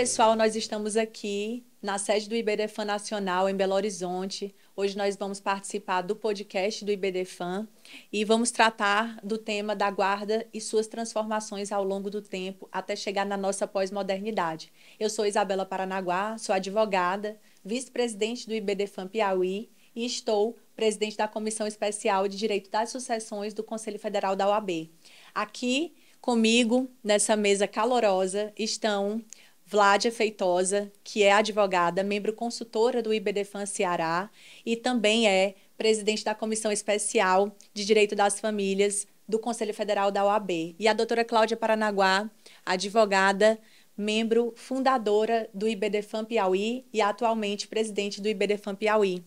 pessoal, nós estamos aqui na sede do IBDFAN Nacional em Belo Horizonte. Hoje nós vamos participar do podcast do IBDFAN e vamos tratar do tema da guarda e suas transformações ao longo do tempo até chegar na nossa pós-modernidade. Eu sou Isabela Paranaguá, sou advogada, vice-presidente do IBDFAN Piauí e estou presidente da Comissão Especial de Direito das Sucessões do Conselho Federal da OAB. Aqui comigo, nessa mesa calorosa, estão Vládia Feitosa, que é advogada, membro consultora do IBDFAN Ceará e também é presidente da Comissão Especial de Direito das Famílias do Conselho Federal da OAB. E a doutora Cláudia Paranaguá, advogada, membro fundadora do IBDFAN Piauí e atualmente presidente do IBDFAN Piauí.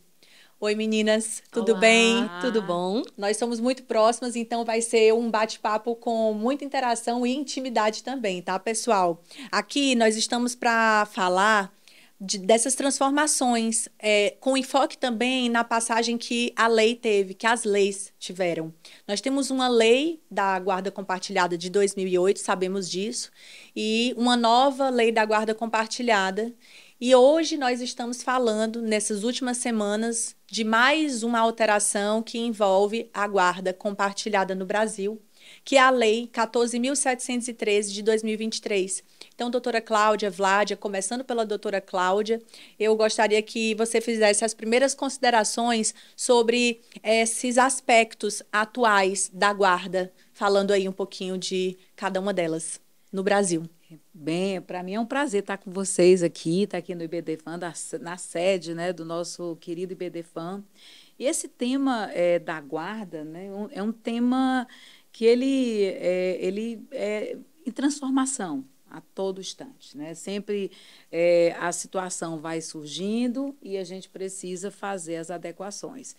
Oi meninas, tudo Olá. bem? Tudo bom? Nós somos muito próximas, então vai ser um bate-papo com muita interação e intimidade também, tá, pessoal? Aqui nós estamos para falar de, dessas transformações, é, com enfoque também na passagem que a lei teve, que as leis tiveram. Nós temos uma lei da guarda compartilhada de 2008, sabemos disso, e uma nova lei da guarda compartilhada e hoje nós estamos falando, nessas últimas semanas, de mais uma alteração que envolve a guarda compartilhada no Brasil, que é a Lei 14.713 de 2023. Então, doutora Cláudia, Vládia, começando pela doutora Cláudia, eu gostaria que você fizesse as primeiras considerações sobre esses aspectos atuais da guarda, falando aí um pouquinho de cada uma delas no Brasil. Bem, para mim é um prazer estar com vocês aqui, estar aqui no IBDFAN, na sede né, do nosso querido IBDFAN. E esse tema é, da guarda né, é, é um tema que ele é, ele é em transformação a todo instante. Né? Sempre é, a situação vai surgindo e a gente precisa fazer as adequações.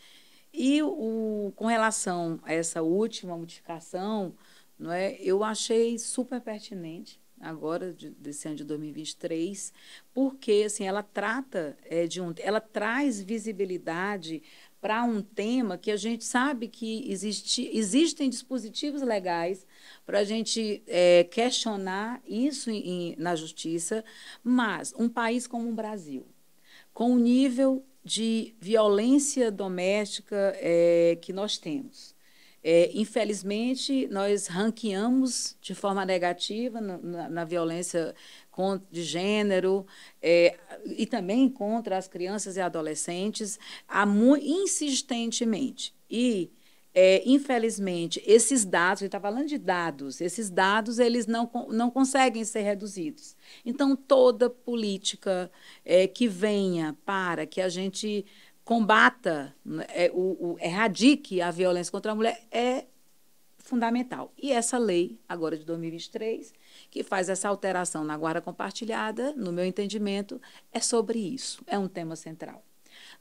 E o, com relação a essa última modificação, não é, eu achei super pertinente agora de, desse ano de 2023, porque assim ela trata é, de um, ela traz visibilidade para um tema que a gente sabe que existe, existem dispositivos legais para a gente é, questionar isso em, na justiça, mas um país como o Brasil, com o nível de violência doméstica é, que nós temos, é, infelizmente, nós ranqueamos de forma negativa na, na, na violência de gênero é, e também contra as crianças e adolescentes há, insistentemente. E, é, infelizmente, esses dados, a gente está falando de dados, esses dados eles não, não conseguem ser reduzidos. Então, toda política é, que venha para que a gente combata, né, é, o, o, erradique a violência contra a mulher é fundamental. E essa lei, agora de 2023, que faz essa alteração na guarda compartilhada, no meu entendimento, é sobre isso, é um tema central.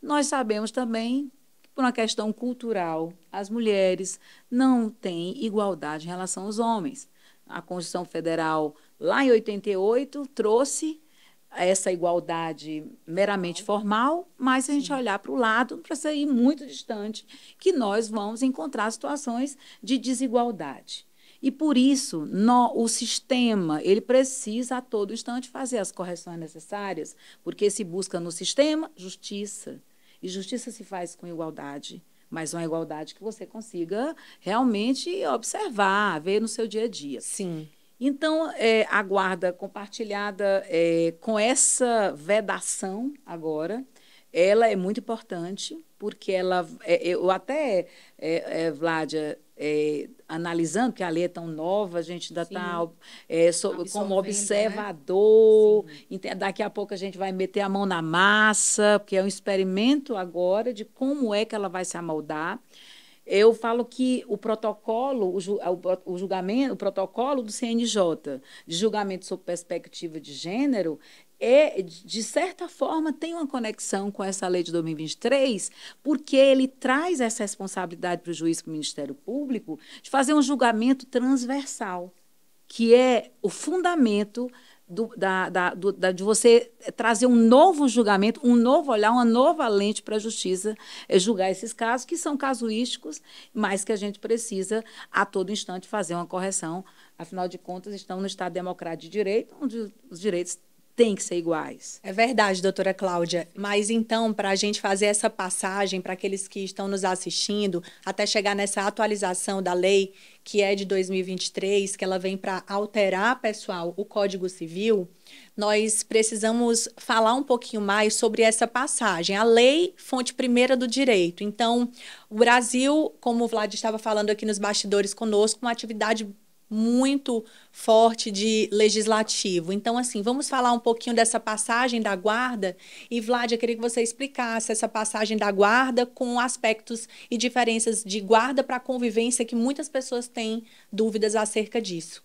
Nós sabemos também que, por uma questão cultural, as mulheres não têm igualdade em relação aos homens. A Constituição Federal, lá em 88, trouxe essa igualdade meramente formal, mas se a gente olhar para o lado, para sair muito distante, que nós vamos encontrar situações de desigualdade. E por isso, no, o sistema, ele precisa a todo instante fazer as correções necessárias, porque se busca no sistema justiça. E justiça se faz com igualdade, mas uma igualdade que você consiga realmente observar, ver no seu dia a dia. Sim. Então, é, a guarda compartilhada é, com essa vedação agora, ela é muito importante, porque ela, é, eu até, é, é, Vládia, é, analisando, que a lei é tão nova, a gente ainda está é, so, como né? observador. Né? Daqui a pouco a gente vai meter a mão na massa, porque é um experimento agora de como é que ela vai se amoldar eu falo que o protocolo, o, julgamento, o protocolo do CNJ de julgamento sob perspectiva de gênero é, de certa forma, tem uma conexão com essa lei de 2023, porque ele traz essa responsabilidade para o juiz, para o Ministério Público, de fazer um julgamento transversal, que é o fundamento do, da, da, do, da, de você trazer um novo julgamento, um novo olhar, uma nova lente para a justiça é, julgar esses casos, que são casuísticos, mas que a gente precisa a todo instante fazer uma correção. Afinal de contas, estamos no Estado Democrático de Direito, onde os direitos têm que ser iguais. É verdade, doutora Cláudia. Mas então, para a gente fazer essa passagem para aqueles que estão nos assistindo, até chegar nessa atualização da lei, que é de 2023, que ela vem para alterar, pessoal, o Código Civil, nós precisamos falar um pouquinho mais sobre essa passagem. A lei, fonte primeira do direito. Então, o Brasil, como o Vlad estava falando aqui nos bastidores conosco, uma atividade muito forte de legislativo. Então, assim, vamos falar um pouquinho dessa passagem da guarda. E, Vlad, eu queria que você explicasse essa passagem da guarda com aspectos e diferenças de guarda para convivência, que muitas pessoas têm dúvidas acerca disso.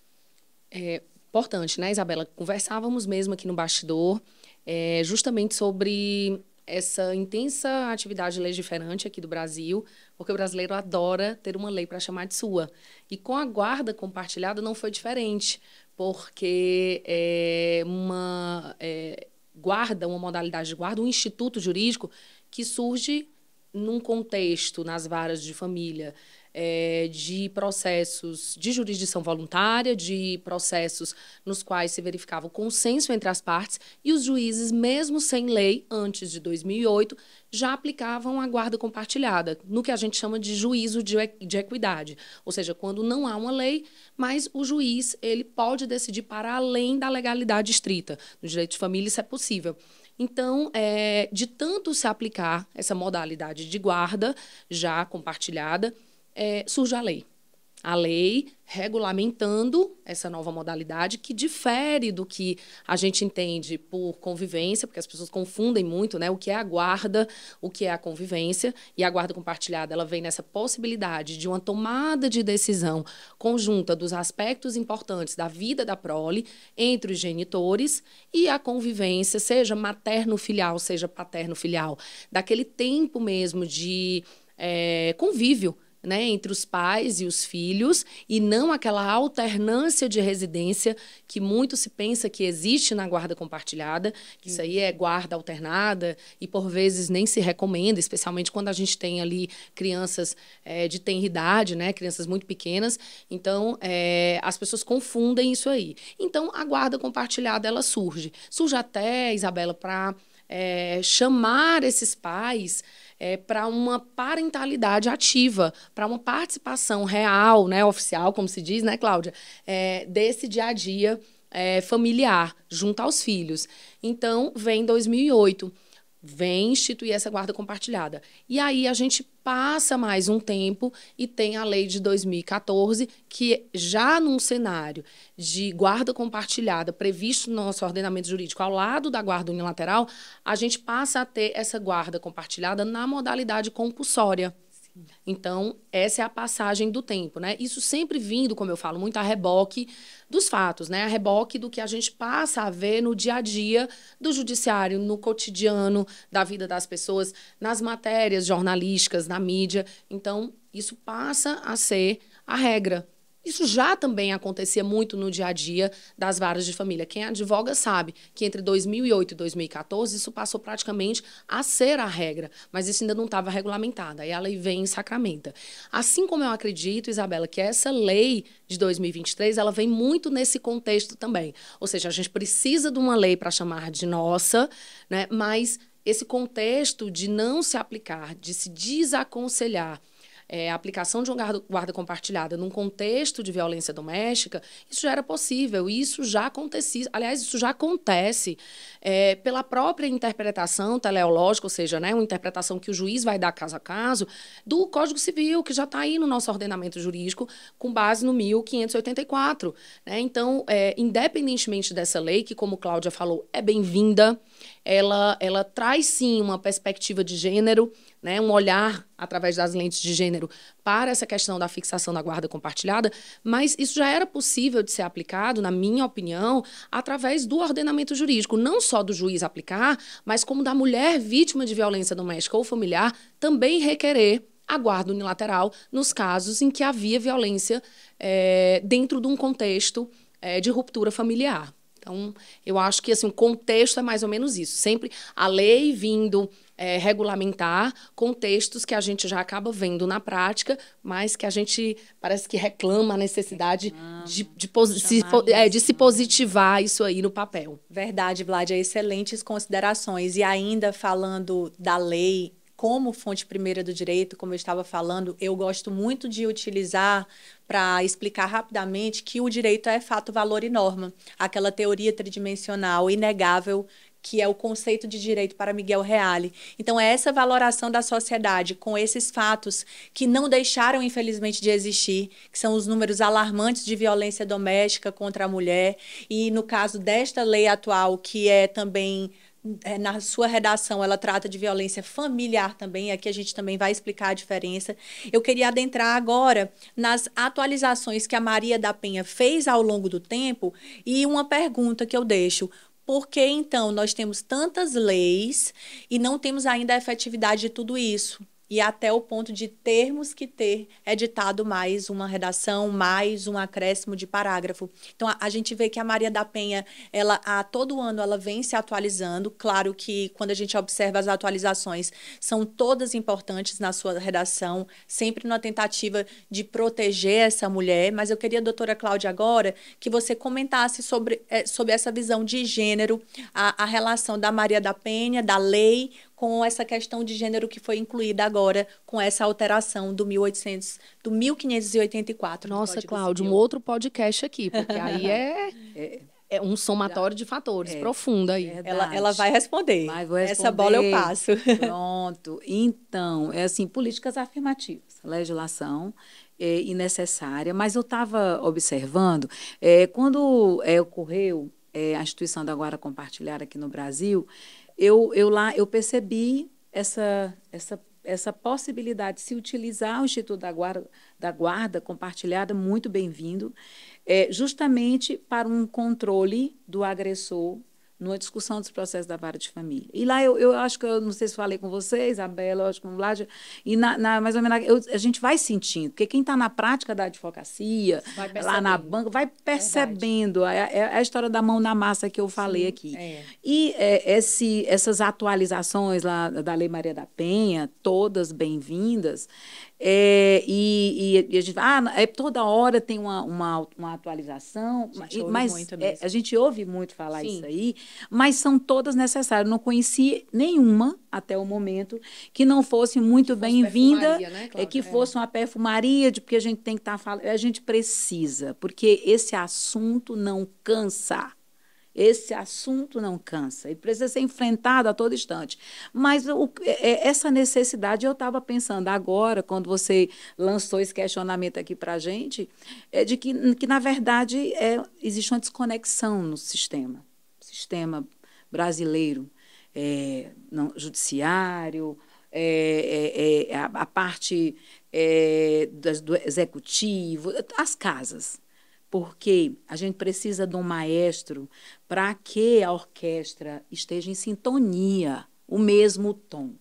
É importante, né, Isabela? Conversávamos mesmo aqui no bastidor é, justamente sobre essa intensa atividade legiferante aqui do Brasil, porque o brasileiro adora ter uma lei para chamar de sua. E com a guarda compartilhada não foi diferente, porque é uma é, guarda, uma modalidade de guarda, um instituto jurídico que surge num contexto, nas varas de família, é, de processos de jurisdição voluntária, de processos nos quais se verificava o consenso entre as partes, e os juízes, mesmo sem lei, antes de 2008, já aplicavam a guarda compartilhada, no que a gente chama de juízo de, de equidade, ou seja, quando não há uma lei, mas o juiz ele pode decidir para além da legalidade estrita. No direito de família isso é possível. Então, é, de tanto se aplicar essa modalidade de guarda já compartilhada, é, surge a lei. A lei regulamentando essa nova modalidade que difere do que a gente entende por convivência, porque as pessoas confundem muito, né, o que é a guarda, o que é a convivência, e a guarda compartilhada, ela vem nessa possibilidade de uma tomada de decisão conjunta dos aspectos importantes da vida da prole entre os genitores e a convivência, seja materno-filial, seja paterno-filial, daquele tempo mesmo de é, convívio né, entre os pais e os filhos e não aquela alternância de residência que muito se pensa que existe na guarda compartilhada, que isso aí é guarda alternada e por vezes nem se recomenda, especialmente quando a gente tem ali crianças é, de tenridade, né, crianças muito pequenas, então é, as pessoas confundem isso aí. Então a guarda compartilhada ela surge, surge até Isabela para é, eh, chamar esses pais é, para uma parentalidade ativa, para uma participação real, né, oficial, como se diz, né, Cláudia, é, desse dia a dia é, familiar junto aos filhos. Então, vem 2008, vem instituir essa guarda compartilhada. E aí a gente passa mais um tempo e tem a lei de 2014, que já num cenário de guarda compartilhada previsto no nosso ordenamento jurídico ao lado da guarda unilateral, a gente passa a ter essa guarda compartilhada na modalidade compulsória. Então, essa é a passagem do tempo, né? Isso sempre vindo, como eu falo, muito a reboque dos fatos, né? A reboque do que a gente passa a ver no dia a dia do judiciário, no cotidiano da vida das pessoas, nas matérias jornalísticas, na mídia. Então, isso passa a ser a regra, isso já também acontecia muito no dia a dia das varas de família. Quem advoga sabe que entre 2008 e 2014 isso passou praticamente a ser a regra, mas isso ainda não estava regulamentado. Aí a lei vem e sacramenta. Assim como eu acredito, Isabela, que essa lei de 2023 ela vem muito nesse contexto também. Ou seja, a gente precisa de uma lei para chamar de nossa, né? mas esse contexto de não se aplicar, de se desaconselhar é, a aplicação de um guarda, guarda compartilhada num contexto de violência doméstica, isso já era possível, isso já acontecia, aliás, isso já acontece é, pela própria interpretação teleológica, ou seja, né, uma interpretação que o juiz vai dar caso a caso, do Código Civil, que já está aí no nosso ordenamento jurídico, com base no 1584. Né? Então, é, independentemente dessa lei, que, como Cláudia falou, é bem-vinda, ela, ela traz sim uma perspectiva de gênero né, um olhar através das lentes de gênero para essa questão da fixação da guarda compartilhada, mas isso já era possível de ser aplicado, na minha opinião, através do ordenamento jurídico, não só do juiz aplicar, mas como da mulher vítima de violência doméstica ou familiar também requerer a guarda unilateral nos casos em que havia violência é, dentro de um contexto é, de ruptura familiar. Então, eu acho que assim, o contexto é mais ou menos isso. Sempre a lei vindo é, regulamentar contextos que a gente já acaba vendo na prática, mas que a gente parece que reclama a necessidade de, de, se, é, de se né? positivar isso aí no papel. Verdade, Vlad, é excelentes considerações. E ainda falando da lei como fonte primeira do direito, como eu estava falando, eu gosto muito de utilizar para explicar rapidamente que o direito é fato, valor e norma, aquela teoria tridimensional inegável que é o conceito de direito para Miguel Reale. Então, é essa valoração da sociedade com esses fatos que não deixaram, infelizmente, de existir, que são os números alarmantes de violência doméstica contra a mulher, e no caso desta lei atual, que é também é, na sua redação ela trata de violência familiar também, aqui a gente também vai explicar a diferença. Eu queria adentrar agora nas atualizações que a Maria da Penha fez ao longo do tempo e uma pergunta que eu deixo. Por que então nós temos tantas leis e não temos ainda a efetividade de tudo isso? e até o ponto de termos que ter editado mais uma redação, mais um acréscimo de parágrafo. Então a, a, gente vê que a Maria da Penha, ela a todo ano ela vem se atualizando. Claro que quando a gente observa as atualizações, são todas importantes na sua redação, sempre numa tentativa de proteger essa mulher, mas eu queria, doutora Cláudia, agora que você comentasse sobre, eh, sobre essa visão de gênero, a, a relação da Maria da Penha, da lei com essa questão de gênero que foi incluída agora com essa alteração do 1800, do 1584. Nossa, Cláudio, um outro podcast aqui, porque aí é, é é um somatório de fatores, é, aí. Ela, ela vai responder. vai responder. Essa bola eu passo. Pronto. Então, é assim, políticas afirmativas, legislação é, necessária, mas eu estava observando, é, quando é, ocorreu é, a instituição da Guarda Compartilhada aqui no Brasil, eu, eu lá eu percebi essa, essa, essa possibilidade de se utilizar o Instituto da Guarda, da guarda Compartilhada, muito bem-vindo, é, justamente para um controle do agressor numa discussão dos processos da vara de família. E lá eu, eu acho que eu não sei se falei com você, Isabela, acho que com o Vlad, e na, na, mais ou menos eu, a gente vai sentindo, porque quem está na prática da advocacia, lá na banca, vai percebendo. É, é, é, a história da mão na massa que eu falei Sim, aqui. É. E é, esse, essas atualizações lá da Lei Maria da Penha, todas bem-vindas, é, e, e, e, a gente fala, ah, é, toda hora tem uma, uma, uma atualização, a gente mas, muito é, mesmo. É, a gente ouve muito falar Sim. isso aí, mas são todas necessárias. Não conheci nenhuma até o momento que não fosse muito bem-vinda, né, é, que é. fosse uma perfumaria, de, porque a gente tem que estar tá falando, a gente precisa, porque esse assunto não cansa. Esse assunto não cansa e precisa ser enfrentado a todo instante. Mas o, é, é, essa necessidade, eu estava pensando agora, quando você lançou esse questionamento aqui para a gente, é de que, que na verdade, é, existe uma desconexão no sistema, sistema brasileiro, é, não, judiciário, é, é, é a, a, parte do executivo, as casas porque a gente precisa de um maestro para que a orquestra esteja em sintonia, o mesmo tom.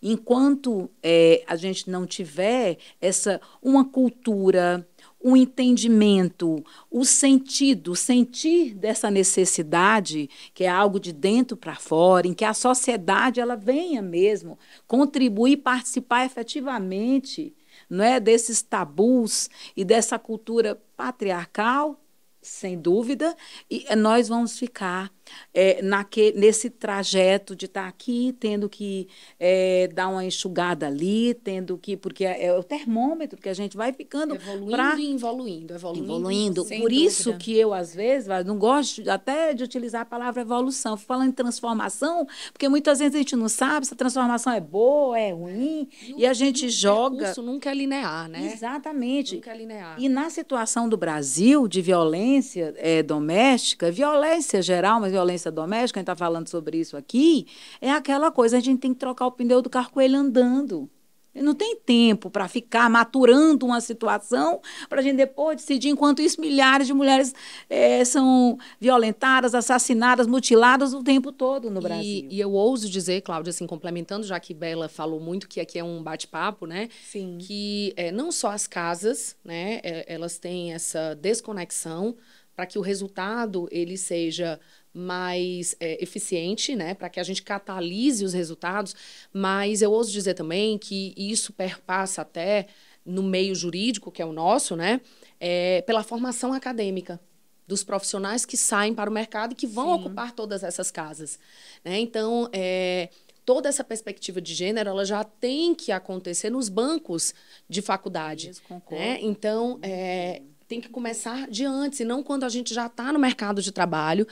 Enquanto é, a gente não tiver essa uma cultura, um entendimento, o sentido, o sentir dessa necessidade, que é algo de dentro para fora, em que a sociedade ela venha mesmo contribuir, participar efetivamente não é desses tabus e dessa cultura patriarcal, sem dúvida, e nós vamos ficar é, naque, nesse trajeto de estar tá aqui, tendo que é, dar uma enxugada ali, tendo que. Porque é, é o termômetro que a gente vai ficando. Evoluindo pra... e evoluindo, evoluindo. evoluindo. Por dúvida. isso que eu, às vezes, não gosto até de utilizar a palavra evolução. Fico falando em transformação, porque muitas vezes a gente não sabe se a transformação é boa, é ruim, e, e a gente joga. Isso nunca é linear, né? Exatamente. Nunca é linear. E na situação do Brasil de violência é, doméstica, violência geral, mas violência doméstica, a gente está falando sobre isso aqui, é aquela coisa, a gente tem que trocar o pneu do carro com ele andando. Não tem tempo para ficar maturando uma situação para a gente depois decidir. Enquanto isso, milhares de mulheres é, são violentadas, assassinadas, mutiladas o tempo todo no Brasil. E, e eu ouso dizer, Cláudia, assim, complementando, já que Bela falou muito que aqui é um bate-papo, né? Sim. Que é, não só as casas, né? É, elas têm essa desconexão para que o resultado ele seja mais é, eficiente, né, para que a gente catalise os resultados, mas eu ouso dizer também que isso perpassa até no meio jurídico, que é o nosso, né, é, pela formação acadêmica dos profissionais que saem para o mercado e que vão Sim. ocupar todas essas casas. Né? Então, é, toda essa perspectiva de gênero ela já tem que acontecer nos bancos de faculdade. Isso, né? Então, é, tem que começar de antes, e não quando a gente já está no mercado de trabalho,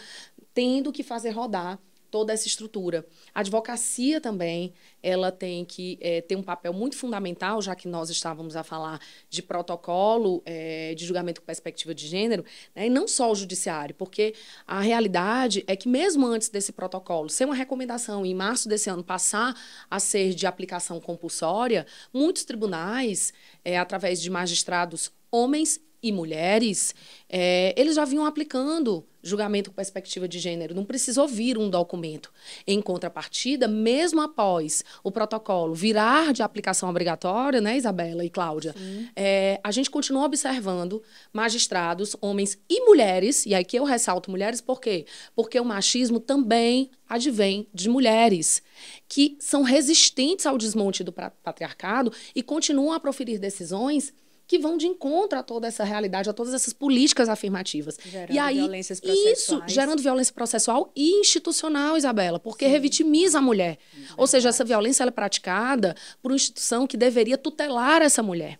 tendo que fazer rodar toda essa estrutura. A advocacia também, ela tem que é, ter um papel muito fundamental, já que nós estávamos a falar de protocolo é, de julgamento com perspectiva de gênero, né, e não só o judiciário, porque a realidade é que mesmo antes desse protocolo ser uma recomendação em março desse ano passar a ser de aplicação compulsória, muitos tribunais, é, através de magistrados homens e mulheres, é, eles já vinham aplicando julgamento com perspectiva de gênero, não precisou vir um documento. Em contrapartida, mesmo após o protocolo virar de aplicação obrigatória, né, Isabela e Cláudia, é, a gente continua observando magistrados, homens e mulheres, e aqui eu ressalto mulheres por quê? Porque o machismo também advém de mulheres que são resistentes ao desmonte do patriarcado e continuam a proferir decisões que vão de encontro a toda essa realidade, a todas essas políticas afirmativas. Gerando e aí, violências processuais. Isso, gerando violência processual e institucional, Isabela, porque Sim. revitimiza a mulher. Ou seja, essa violência é praticada por uma instituição que deveria tutelar essa mulher.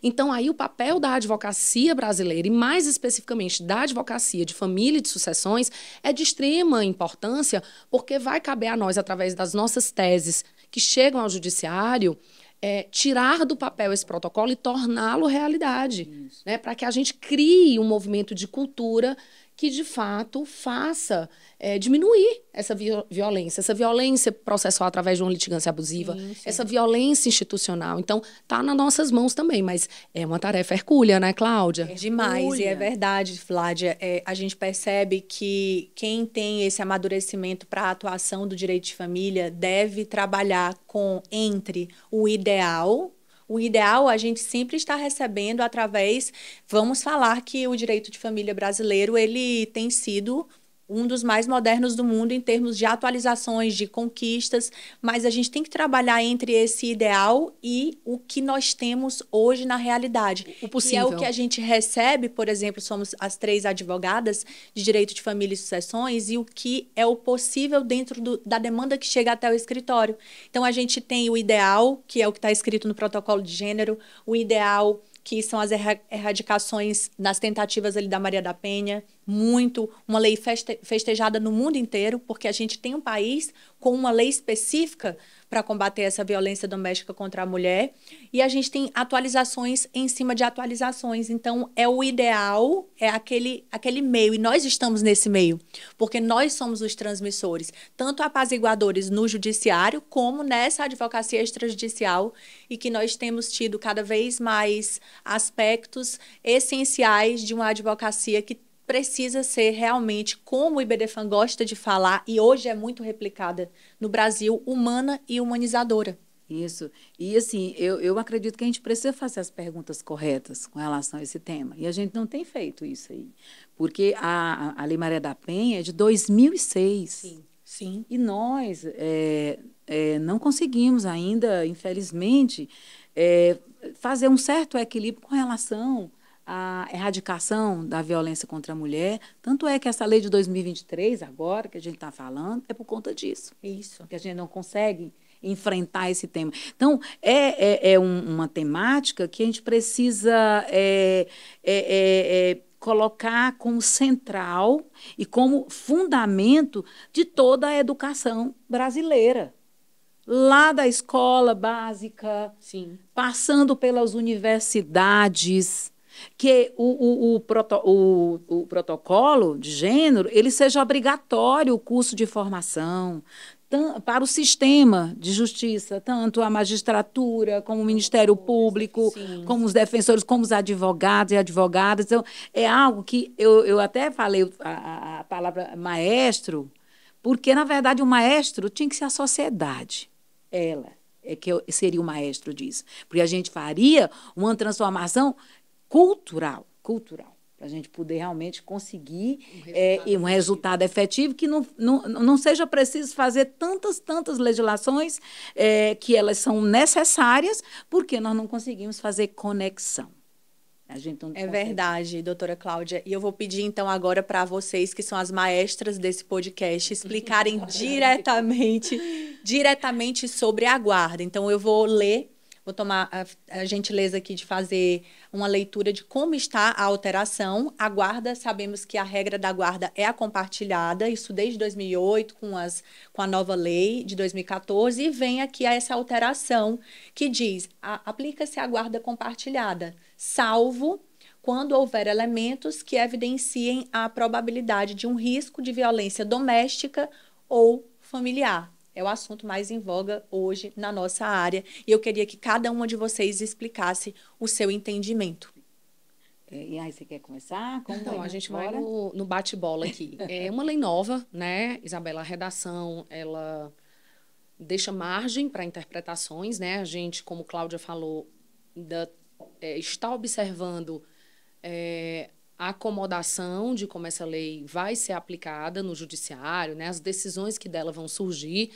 Então, aí o papel da advocacia brasileira, e mais especificamente da advocacia de família e de sucessões, é de extrema importância, porque vai caber a nós, através das nossas teses que chegam ao judiciário, é, tirar do papel esse protocolo e torná-lo realidade, né? para que a gente crie um movimento de cultura que de fato faça é, diminuir essa violência, essa violência processual através de uma litigância abusiva, sim, sim. essa violência institucional. Então, tá nas nossas mãos também, mas é uma tarefa hercúlea, né, Cláudia? É demais, e é verdade, Flávia. É, a gente percebe que quem tem esse amadurecimento para a atuação do direito de família deve trabalhar com entre o ideal o ideal a gente sempre está recebendo através, vamos falar que o direito de família brasileiro ele tem sido um dos mais modernos do mundo em termos de atualizações, de conquistas, mas a gente tem que trabalhar entre esse ideal e o que nós temos hoje na realidade. O possível. E é o que a gente recebe, por exemplo, somos as três advogadas de direito de família e sucessões, e o que é o possível dentro do, da demanda que chega até o escritório. Então, a gente tem o ideal, que é o que está escrito no protocolo de gênero, o ideal que são as erradicações nas tentativas ali da Maria da Penha, muito, uma lei feste festejada no mundo inteiro, porque a gente tem um país com uma lei específica para combater essa violência doméstica contra a mulher, e a gente tem atualizações em cima de atualizações. Então, é o ideal, é aquele, aquele meio, e nós estamos nesse meio, porque nós somos os transmissores, tanto apaziguadores no judiciário, como nessa advocacia extrajudicial, e que nós temos tido cada vez mais aspectos essenciais de uma advocacia que precisa ser realmente, como o IBDFAN gosta de falar, e hoje é muito replicada no Brasil, humana e humanizadora. Isso. E assim, eu, eu acredito que a gente precisa fazer as perguntas corretas com relação a esse tema. E a gente não tem feito isso aí. Porque a, a Lei Maria da Penha é de 2006. Sim. Sim. E nós é, é, não conseguimos ainda, infelizmente, é, fazer um certo equilíbrio com relação a erradicação da violência contra a mulher. Tanto é que essa lei de 2023, agora que a gente está falando, é por conta disso. Isso. Que a gente não consegue enfrentar esse tema. Então, é, é, é um, uma temática que a gente precisa é, é, é, é colocar como central e como fundamento de toda a educação brasileira. Lá da escola básica, Sim. passando pelas universidades, que o, o, o, proto, o, protocolo de gênero ele seja obrigatório o curso de formação para o sistema de justiça, tanto a magistratura, como o Ministério Público, Sim. como os defensores, como os advogados e advogadas. Então, é algo que eu, eu até falei a, a palavra maestro, porque, na verdade, o maestro tinha que ser a sociedade, ela é que seria o maestro disso. Porque a gente faria uma transformação cultural, cultural, para a gente poder realmente conseguir um é, resultado, é, um resultado efetivo que não, não, não seja preciso fazer tantas, tantas legislações é, que elas são necessárias, porque nós não conseguimos fazer conexão. A gente é verdade, doutora Cláudia. E eu vou pedir então agora para vocês, que são as maestras desse podcast, explicarem diretamente, diretamente sobre a guarda. Então eu vou ler Vou tomar a, a, gentileza aqui de fazer uma leitura de como está a alteração. A guarda, sabemos que a regra da guarda é a compartilhada, isso desde 2008, com, as, com a nova lei de 2014, e vem aqui a essa alteração que diz: aplica-se a guarda compartilhada, salvo quando houver elementos que evidenciem a probabilidade de um risco de violência doméstica ou familiar. É o assunto mais em voga hoje na nossa área. E eu queria que cada uma de vocês explicasse o seu entendimento. É, e aí, você quer começar? Como então, a gente vai no, no bate-bola aqui. É uma lei nova, né, Isabela? A redação, ela deixa margem para interpretações, né? A gente, como Cláudia falou, da, é, está observando é, a acomodação de como essa lei vai ser aplicada no judiciário, né, as decisões que dela vão surgir.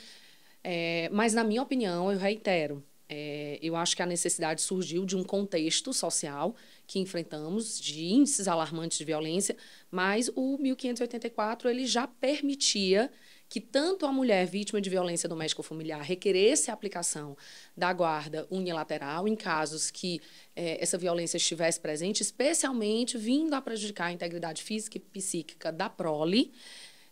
É, mas, na minha opinião, eu reitero, é, eu acho que a necessidade surgiu de um contexto social que enfrentamos, de índices alarmantes de violência, mas o 1584 ele já permitia que tanto a mulher vítima de violência doméstica ou familiar requeresse a aplicação da guarda unilateral em casos que é, essa violência estivesse presente, especialmente vindo a prejudicar a integridade física e psíquica da prole,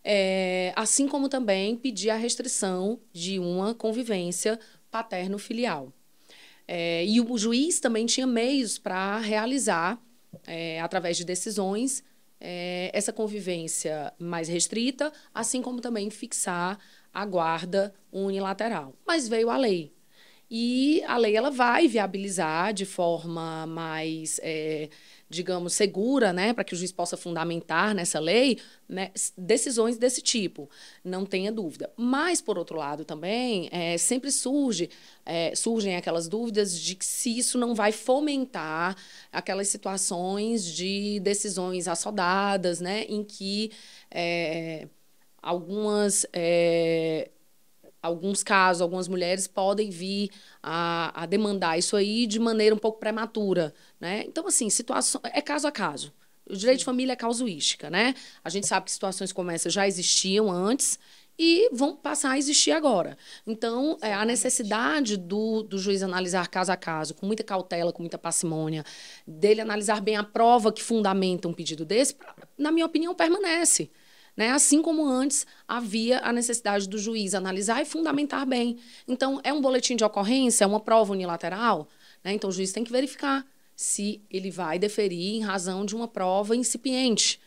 é, assim como também pedir a restrição de uma convivência paterno-filial. É, e o juiz também tinha meios para realizar, através de decisões, é, essa convivência mais restrita, assim como também fixar a guarda unilateral. Mas veio a lei. E a lei ela vai viabilizar de forma mais é, digamos, segura, né, para que o juiz possa fundamentar nessa lei, né, decisões desse tipo, não tenha dúvida. Mas, por outro lado, também é, sempre surge, é, surgem aquelas dúvidas de que se isso não vai fomentar aquelas situações de decisões assodadas, né, em que é, algumas é, alguns casos, algumas mulheres podem vir a, a, demandar isso aí de maneira um pouco prematura, né? Então, assim, situação é caso a caso. O direito de família é casuística, né? A gente sabe que situações como essa já existiam antes e vão passar a existir agora. Então, é, a necessidade do, do juiz analisar caso a caso, com muita cautela, com muita parcimônia, dele analisar bem a prova que fundamenta um pedido desse, pra, na minha opinião, permanece. Né? Assim como antes havia a necessidade do juiz analisar e fundamentar bem. Então, é um boletim de ocorrência, é uma prova unilateral, né? então o juiz tem que verificar se ele vai deferir em razão de uma prova incipiente.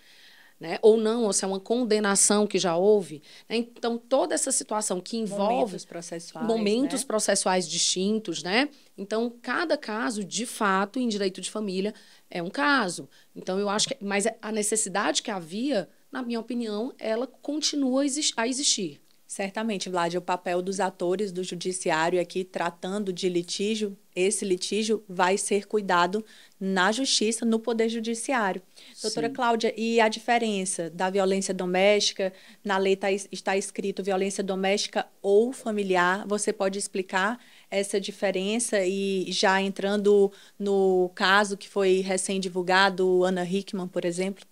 Né? ou não, ou se é uma condenação que já houve. Né? Então, toda essa situação que envolve. Momentos processuais. Momentos né? processuais distintos, né? Então, cada caso, de fato, em direito de família, é um caso. Então, eu acho que. Mas a necessidade que havia na minha opinião, ela continua a existir. Certamente, Vlad, o papel dos atores do judiciário aqui tratando de litígio, esse litígio vai ser cuidado na justiça, no poder judiciário. Sim. Doutora Cláudia, e a diferença da violência doméstica? Na lei tá, está escrito violência doméstica ou familiar. Você pode explicar essa diferença? E já entrando no caso que foi recém divulgado, Ana Hickman, por exemplo?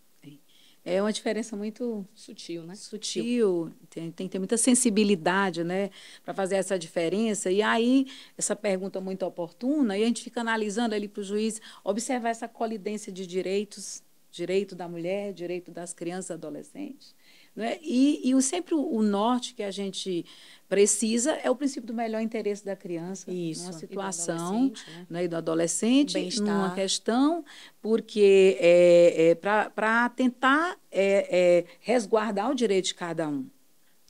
É uma diferença muito sutil, né? Sutil, tem, tem que ter muita sensibilidade, né, para fazer essa diferença. E aí essa pergunta muito oportuna e a gente fica analisando ali para o juiz observar essa colidência de direitos, direito da mulher, direito das crianças, adolescentes. Né? E, e o, sempre o, o, norte que a gente precisa é o princípio do melhor interesse da criança Isso. numa situação né? Né? e do adolescente, né? do adolescente numa questão, porque é, é para tentar é, é, resguardar o direito de cada um.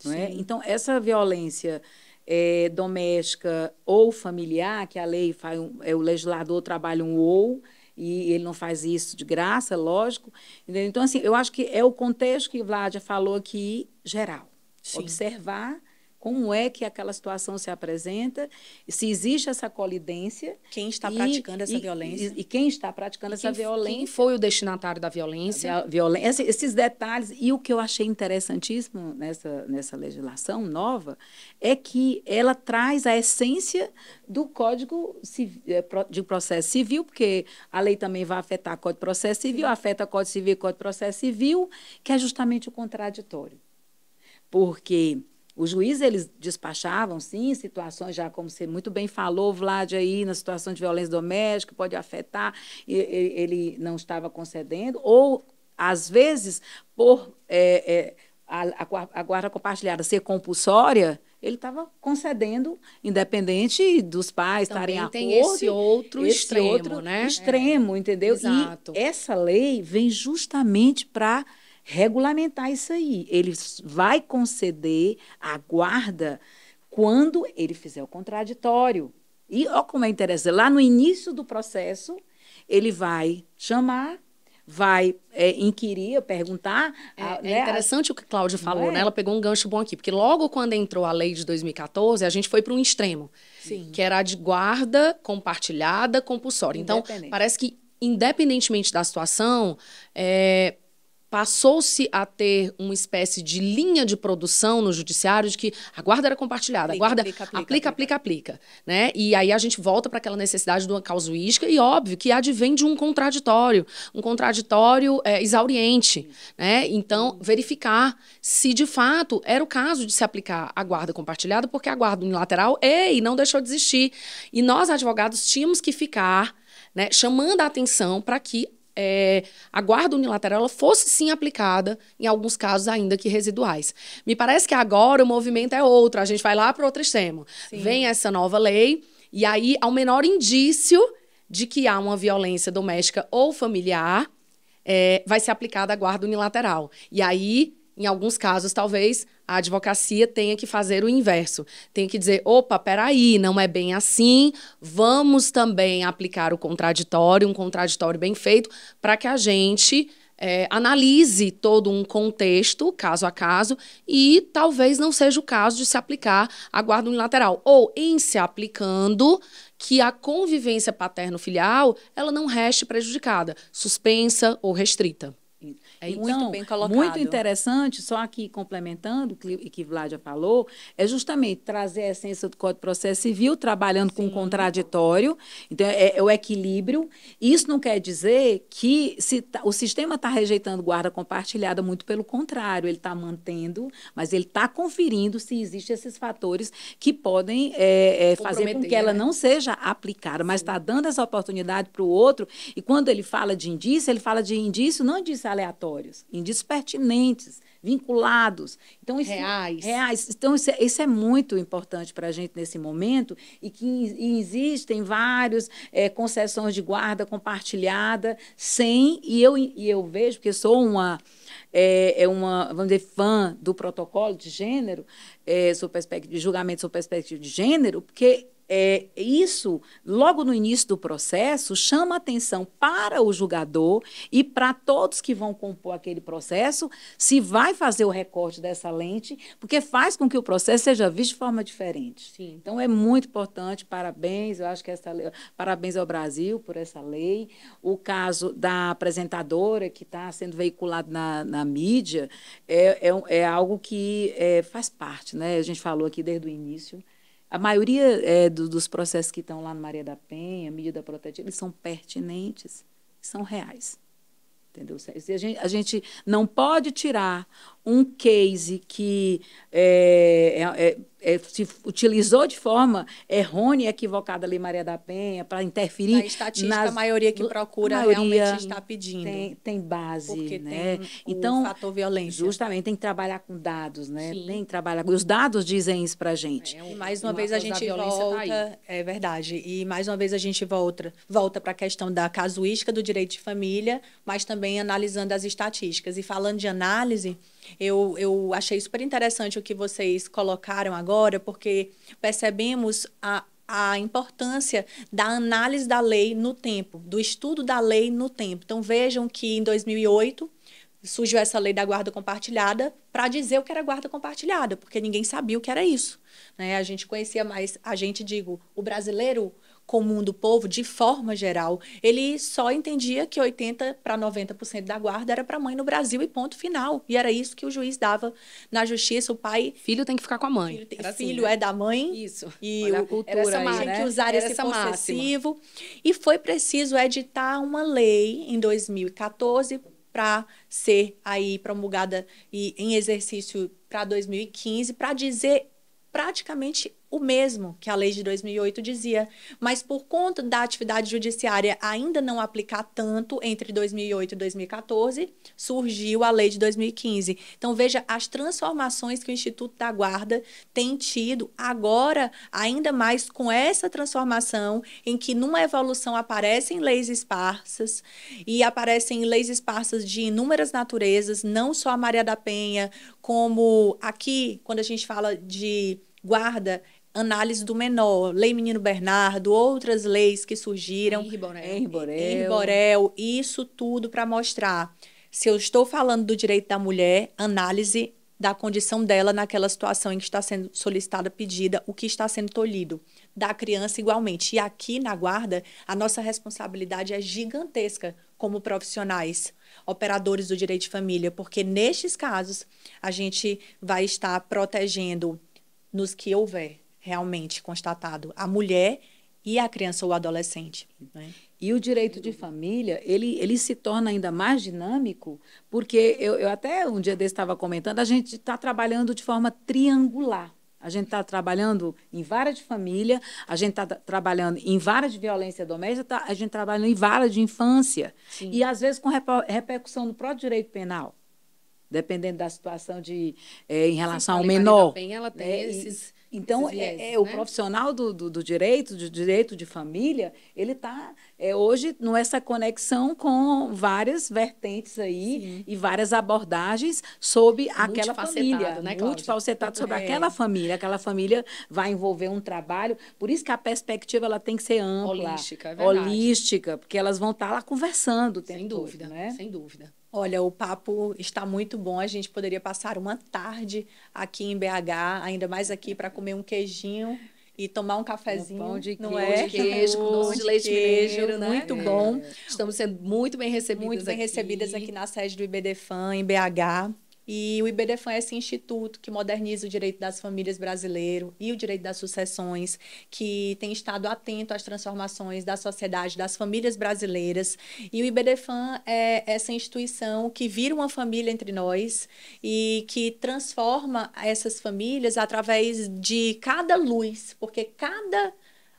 É? Então, essa violência é, doméstica ou familiar, que a lei faz, um, é, o legislador trabalha um ou, e ele não faz isso de graça, é lógico. Entendeu? Então, assim, eu acho que é o contexto que Vládia falou aqui, geral. Sim. Observar como é que aquela situação se apresenta, se existe essa colidência. Quem está e, praticando essa e, violência. E, e, quem está praticando essa quem, violência. Quem foi o destinatário da violência. Da violência. Esses detalhes. E o que eu achei interessantíssimo nessa, nessa legislação nova é que ela traz a essência do Código eh, de Processo Civil, porque a lei também vai afetar o Código de Processo Civil, Sim. afeta o Código Civil e Código de Processo Civil, que é justamente o contraditório. Porque os juízes, eles despachavam, sim, situações já, como você muito bem falou, Vlad, aí, na situação de violência doméstica, pode afetar, ele não estava concedendo, ou, às vezes, por é, é, a, a guarda compartilhada ser compulsória, ele estava concedendo, independente dos pais estarem a tem acordo, esse outro esse extremo, outro né? Extremo, é. entendeu? Exato. E essa lei vem justamente para regulamentar isso aí. Ele vai conceder a guarda quando ele fizer o contraditório. E olha como é interessante, lá no início do processo, ele vai chamar vai é, inquirir, perguntar. É, a, é né? é interessante o que a Cláudia falou, é? né? Ela pegou um gancho bom aqui, porque logo quando entrou a lei de 2014, a gente foi para um extremo, Sim. que era a de guarda compartilhada compulsória. Então, parece que, independentemente da situação, é, passou-se a ter uma espécie de linha de produção no judiciário de que a guarda era compartilhada, aplica, a guarda aplica, aplica, aplica, aplica, aplica, aplica né? E aí a gente volta para aquela necessidade de uma causuística e óbvio que advém de um contraditório, um contraditório é, exauriente, né? Então, verificar se de fato era o caso de se aplicar a guarda compartilhada, porque a guarda unilateral, ei, não deixou de existir. E nós, advogados, tínhamos que ficar né, chamando a atenção para que é, a guarda unilateral fosse sim aplicada, em alguns casos ainda que residuais. Me parece que agora o movimento é outro, a gente vai lá para outro extremo. Sim. Vem essa nova lei, e aí, ao menor indício de que há uma violência doméstica ou familiar, é, vai ser aplicada a guarda unilateral. E aí, em alguns casos, talvez a advocacia tenha que fazer o inverso. Tem que dizer, opa, peraí, não é bem assim, vamos também aplicar o contraditório, um contraditório bem feito, para que a gente é, analise todo um contexto, caso a caso, e talvez não seja o caso de se aplicar a guarda unilateral. Ou, em se aplicando, que a convivência paterno-filial ela não reste prejudicada, suspensa ou restrita. É, então, muito bem colocado. Muito interessante, só aqui complementando o que, que falou, é justamente trazer a essência do Código de Processo Civil, trabalhando Sim. com o contraditório, então é, é, o equilíbrio. Isso não quer dizer que se tá, o sistema está rejeitando guarda compartilhada, muito pelo contrário, ele está mantendo, mas ele está conferindo se existem esses fatores que podem é, é fazer com que ela né? não seja aplicada, mas está dando essa oportunidade para o outro, e quando ele fala de indício, ele fala de indício, não de indício aleatório aleatórios, indispertinentes, vinculados. Então, isso, reais. reais. Então, isso é, isso é muito importante para a gente nesse momento e que e existem várias é, concessões de guarda compartilhada, sem, e eu, e eu vejo, que sou uma é, é, uma, vamos dizer, fã do protocolo de gênero, é, perspectiva, de julgamento sob perspectiva de gênero, porque é, isso, logo no início do processo, chama atenção para o julgador e para todos que vão compor aquele processo, se vai fazer o recorte dessa lente, porque faz com que o processo seja visto de forma diferente. Sim. Então, é muito importante, parabéns, eu acho que essa lei, parabéns ao Brasil por essa lei. O caso da apresentadora que está sendo veiculado na, na mídia é, é, é algo que é, faz parte, né? A gente falou aqui desde o início. A maioria é, do, dos processos que estão lá no Maria da Penha, medida protetiva, eles são pertinentes, são reais. Entendeu? A gente, a gente não pode tirar um case que é, é, é é, se utilizou de forma errônea e equivocada a Lei Maria da Penha para interferir. Na estatística, nas... a maioria que procura maioria realmente está pedindo. Tem, tem base, porque né? Tem então, fator violência. Justamente, tem que trabalhar com dados, né? Sim. Tem que trabalhar. Os dados dizem isso para a gente. É, e mais uma, uma vez a gente tá volta. Tá é verdade. E mais uma vez a gente volta, volta para a questão da casuística do direito de família, mas também analisando as estatísticas. E falando de análise eu, eu achei super interessante o que vocês colocaram agora, porque percebemos a, a importância da análise da lei no tempo, do estudo da lei no tempo. Então, vejam que em 2008 surgiu essa lei da guarda compartilhada para dizer o que era guarda compartilhada, porque ninguém sabia o que era isso. Né? A gente conhecia mais, a gente, digo, o brasileiro comum do povo, de forma geral, ele só entendia que 80 para 90% da guarda era para a mãe no Brasil e ponto final. E era isso que o juiz dava na justiça. O pai. Filho tem que ficar com a mãe. Filho, assim, né? é da mãe. Isso. E Olha o, a cultura era essa aí, né? que usar era esse possessivo. Máxima. E foi preciso editar uma lei em 2014 para ser aí promulgada e em exercício para 2015 para dizer praticamente o mesmo que a lei de 2008 dizia, mas por conta da atividade judiciária ainda não aplicar tanto entre 2008 e 2014, surgiu a lei de 2015. Então veja as transformações que o Instituto da Guarda tem tido agora, ainda mais com essa transformação em que numa evolução aparecem leis esparsas e aparecem leis esparsas de inúmeras naturezas, não só a Maria da Penha, como aqui quando a gente fala de guarda análise do menor, Lei Menino Bernardo, outras leis que surgiram. Em Borel. Em Borel, isso tudo para mostrar. Se eu estou falando do direito da mulher, análise da condição dela naquela situação em que está sendo solicitada pedida, o que está sendo tolhido. Da criança igualmente. E aqui na guarda, a nossa responsabilidade é gigantesca como profissionais, operadores do direito de família, porque nestes casos a gente vai estar protegendo nos que houver realmente constatado a mulher e a criança ou adolescente. Né? E o direito de família, ele, ele se torna ainda mais dinâmico, porque eu, eu até um dia desse estava comentando, a gente está trabalhando de forma triangular. A gente está trabalhando em vara de família, a gente está trabalhando em vara de violência doméstica, tá, a gente está trabalhando em vara de infância. Sim. E, às vezes, com repercussão no próprio direito penal dependendo da situação de é, em relação Sim, ao menor. Bem, ela tem né? esses então, é, é né? o profissional do, do, do, direito, do direito de família, ele está é, hoje nessa é conexão com várias vertentes aí Sim. e várias abordagens sobre aquela família. Né, multifacetado sobre é. aquela família. Aquela família vai envolver um trabalho. Por isso que a perspectiva ela tem que ser ampla. Holística, é verdade. Holística, porque elas vão estar tá lá conversando Sem dúvida, todo, né? Sem dúvida. Olha, o papo está muito bom. A gente poderia passar uma tarde aqui em BH, ainda mais aqui para comer um queijinho e tomar um cafezinho. Um pão de não queijo, é? queijo, com doce de, de leite queijo, mineiro, né? né? Muito é. bom. Estamos sendo muito bem recebidas Muito bem aqui. recebidas aqui na sede do IBDFAN em BH. E o IBDFAM é esse instituto que moderniza o direito das famílias brasileiro e o direito das sucessões, que tem estado atento às transformações da sociedade, das famílias brasileiras. E o IBDFAM é essa instituição que vira uma família entre nós e que transforma essas famílias através de cada luz, porque cada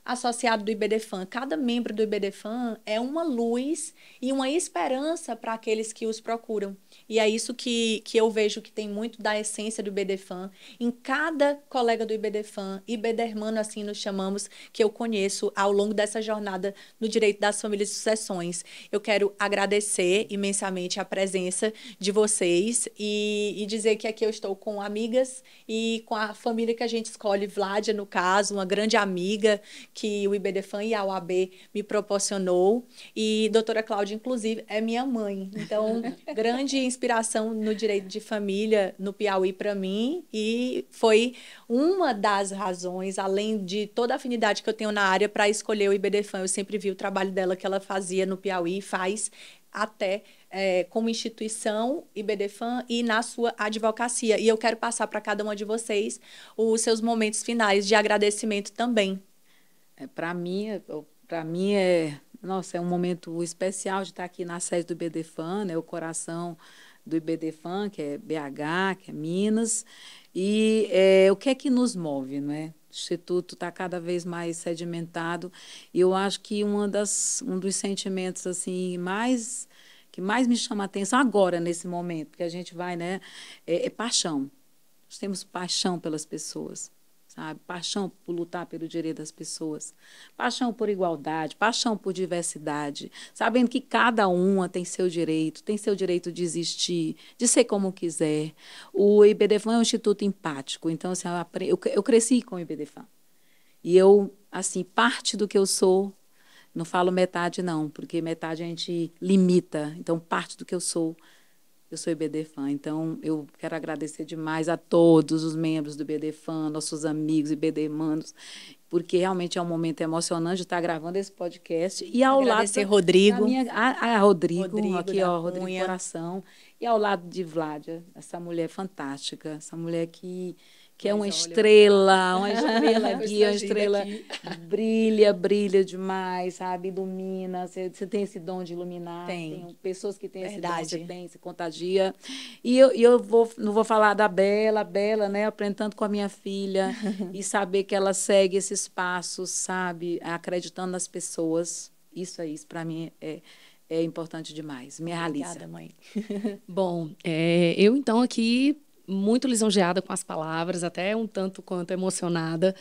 associado do IBDFAN. Cada membro do IBDFAN é uma luz e uma esperança para aqueles que os procuram. E é isso que, que eu vejo que tem muito da essência do IBDFAN. Em cada colega do IBDFAN, IBDermano, assim nos chamamos, que eu conheço ao longo dessa jornada no direito das famílias e sucessões. Eu quero agradecer imensamente a presença de vocês e, e dizer que aqui eu estou com amigas e com a família que a gente escolhe, Vládia, no caso, uma grande amiga que o IBDFAN e a UAB me proporcionou. E doutora Cláudia, inclusive, é minha mãe. Então, grande inspiração no direito de família no Piauí para mim. E foi uma das razões, além de toda a afinidade que eu tenho na área, para escolher o IBDFAN. Eu sempre vi o trabalho dela que ela fazia no Piauí e faz até é, como instituição IBDFAN e na sua advocacia. E eu quero passar para cada uma de vocês os seus momentos finais de agradecimento também. É, para mim, é, para mim é, nossa, é um momento especial de estar aqui na sede do IBDFAN, é né, o coração do IBDFAN, que é BH, que é Minas. E é, o que é que nos move, não é? O Instituto está cada vez mais sedimentado e eu acho que uma das, um dos sentimentos assim mais que mais me chama a atenção agora nesse momento, porque a gente vai, né, é, é paixão. Nós temos paixão pelas pessoas sabe? Paixão por lutar pelo direito das pessoas, paixão por igualdade, paixão por diversidade, sabendo que cada uma tem seu direito, tem seu direito de existir, de ser como quiser. O IBDFAN é um instituto empático, então assim, eu, eu cresci com o IBDFAN. E eu, assim, parte do que eu sou não falo metade, não, porque metade a gente limita. Então, parte do que eu sou eu sou fã, então eu quero agradecer demais a todos os membros do fã, nossos amigos Manos, porque realmente é um momento emocionante estar gravando esse podcast. E ao agradecer lado. Rodrigo. minha, a, a Rodrigo, Rodrigo, aqui, ó, Rodrigo Cunha. Coração. E ao lado de Vládia, essa mulher fantástica, essa mulher que que é uma estrela, uma estrela guia, uma estrela brilha, brilha demais, sabe? Ilumina, você, tem esse dom de iluminar. Tem. tem pessoas que têm Verdade. esse dom, você tem, se contagia. E eu, e eu vou, não vou falar da Bela, Bela, né? Aprendendo com a minha filha e saber que ela segue esses passos, sabe? Acreditando nas pessoas. Isso aí, isso para mim é é importante demais. Me realiza. Obrigada, mãe. Bom, é, eu então aqui muito lisonjeada com as palavras, até um tanto quanto emocionada.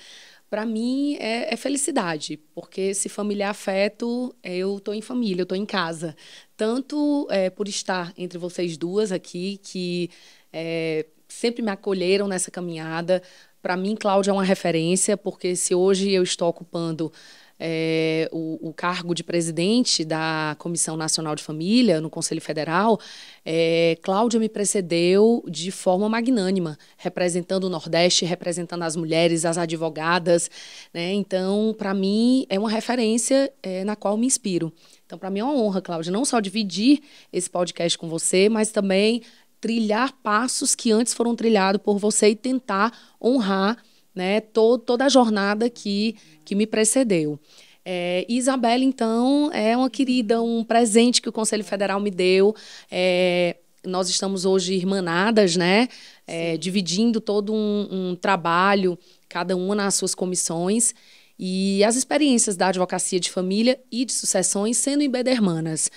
Para mim é, é, felicidade, porque se familiar afeto, eu estou em família, eu estou em casa. Tanto é, por estar entre vocês duas aqui, que é, sempre me acolheram nessa caminhada. Para mim, Cláudia é uma referência, porque se hoje eu estou ocupando é, o, o, cargo de presidente da Comissão Nacional de Família no Conselho Federal, é, Cláudia me precedeu de forma magnânima, representando o Nordeste, representando as mulheres, as advogadas. Né? Então, para mim, é uma referência é, na qual me inspiro. Então, para mim é uma honra, Cláudia, não só dividir esse podcast com você, mas também trilhar passos que antes foram trilhados por você e tentar honrar né, toda a jornada que, que me precedeu. É, Isabela, então, é uma querida, um presente que o Conselho Federal me deu. É, nós estamos hoje irmanadas, né? É, dividindo todo um, um, trabalho, cada uma nas suas comissões. E as experiências da advocacia de família e de sucessões sendo em Bedermanas.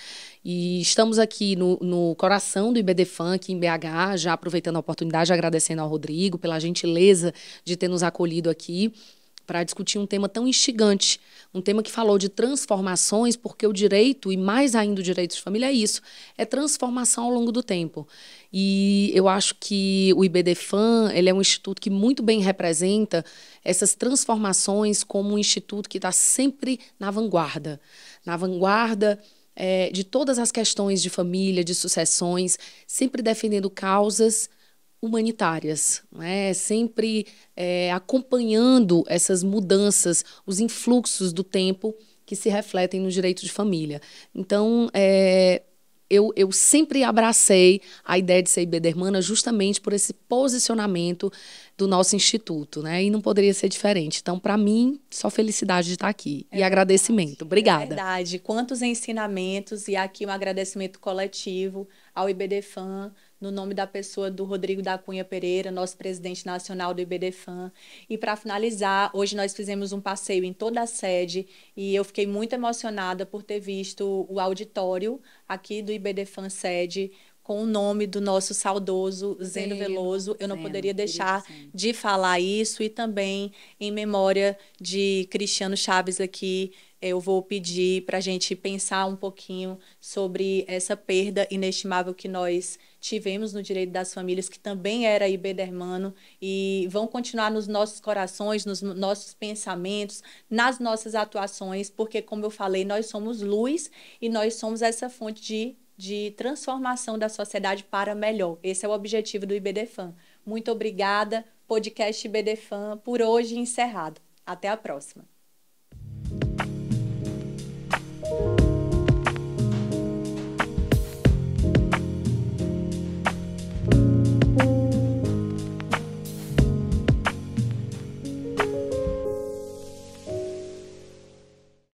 E estamos aqui no, no coração do IBD aqui em BH, já aproveitando a oportunidade, agradecendo ao Rodrigo pela gentileza de ter nos acolhido aqui para discutir um tema tão instigante, um tema que falou de transformações, porque o direito, e mais ainda o direito de família, é isso, é transformação ao longo do tempo. E eu acho que o IBDFAM ele é um instituto que muito bem representa essas transformações como um instituto que está sempre na vanguarda. Na vanguarda é, de todas as questões de família, de sucessões, sempre defendendo causas humanitárias, né? sempre é, acompanhando essas mudanças, os influxos do tempo que se refletem no direito de família. Então, é, eu, eu sempre abracei a ideia de ser Iberdermana justamente por esse posicionamento do nosso instituto, né? E não poderia ser diferente. Então, para mim, só felicidade de estar aqui é e verdade, agradecimento. É Obrigada. É verdade. Quantos ensinamentos e aqui um agradecimento coletivo ao IBDFAM, no nome da pessoa do Rodrigo da Cunha Pereira, nosso presidente nacional do IBDFAN. E para finalizar, hoje nós fizemos um passeio em toda a sede e eu fiquei muito emocionada por ter visto o auditório aqui do IBDFAN sede com o nome do nosso saudoso Zeno, Veloso. Eu não Zeno, poderia deixar de falar isso e também em memória de Cristiano Chaves aqui, eu vou pedir para a gente pensar um pouquinho sobre essa perda inestimável que nós tivemos no direito das famílias, que também era Iberdermano, e vão continuar nos nossos corações, nos nossos pensamentos, nas nossas atuações, porque, como eu falei, nós somos luz e nós somos essa fonte de de transformação da sociedade para melhor. Esse é o objetivo do IBDFAN. Muito obrigada, podcast IBDFAN, por hoje encerrado. Até a próxima.